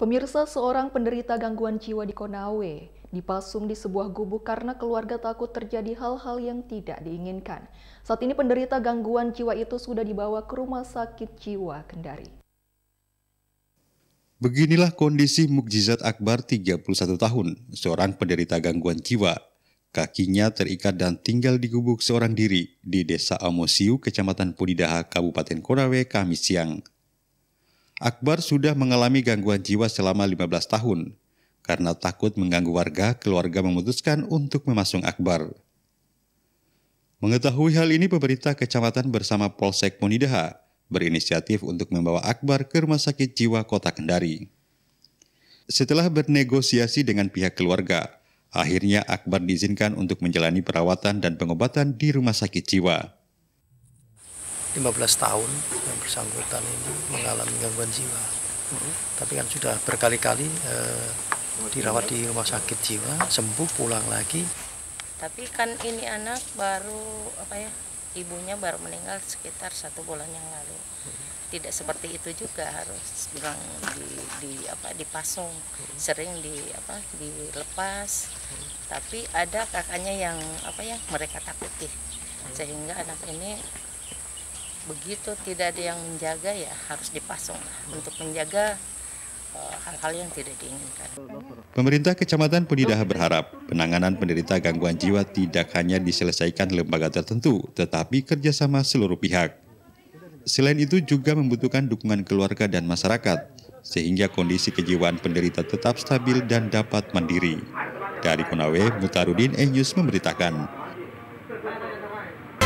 Pemirsa seorang penderita gangguan jiwa di Konawe dipasung di sebuah gubuk karena keluarga takut terjadi hal-hal yang tidak diinginkan. Saat ini penderita gangguan jiwa itu sudah dibawa ke Rumah Sakit Jiwa Kendari. Beginilah kondisi Mukjizat Akbar 31 tahun, seorang penderita gangguan jiwa. Kakinya terikat dan tinggal di gubuk seorang diri di Desa Amosiu, Kecamatan Pudidaha, Kabupaten Konawe, Kamis siang. Akbar sudah mengalami gangguan jiwa selama 15 tahun. Karena takut mengganggu warga, keluarga memutuskan untuk memasung Akbar. Mengetahui hal ini, pemerintah kecamatan bersama Polsek Monidaha berinisiatif untuk membawa Akbar ke Rumah Sakit Jiwa Kota Kendari. Setelah bernegosiasi dengan pihak keluarga, akhirnya Akbar diizinkan untuk menjalani perawatan dan pengobatan di Rumah Sakit Jiwa. 15 tahun yang bersangkutan ini mengalami gangguan jiwa. Hmm. Tapi kan sudah berkali-kali eh, dirawat di rumah sakit jiwa, sembuh pulang lagi. Tapi kan ini anak baru apa ya? Ibunya baru meninggal sekitar satu bulan yang lalu. Hmm. Tidak seperti itu juga harus bilang di, di apa dipasung, hmm. sering di apa dilepas. Hmm. Tapi ada kakaknya yang apa ya mereka takuti sehingga anak ini begitu tidak ada yang menjaga ya harus dipasung untuk menjaga eh, hal-hal yang tidak diinginkan. Pemerintah Kecamatan Pudidaha berharap penanganan penderita gangguan jiwa tidak hanya diselesaikan lembaga tertentu, tetapi kerjasama seluruh pihak. Selain itu juga membutuhkan dukungan keluarga dan masyarakat, sehingga kondisi kejiwaan penderita tetap stabil dan dapat mandiri. Dari Konawe, Mutarudin Enyus memberitakan.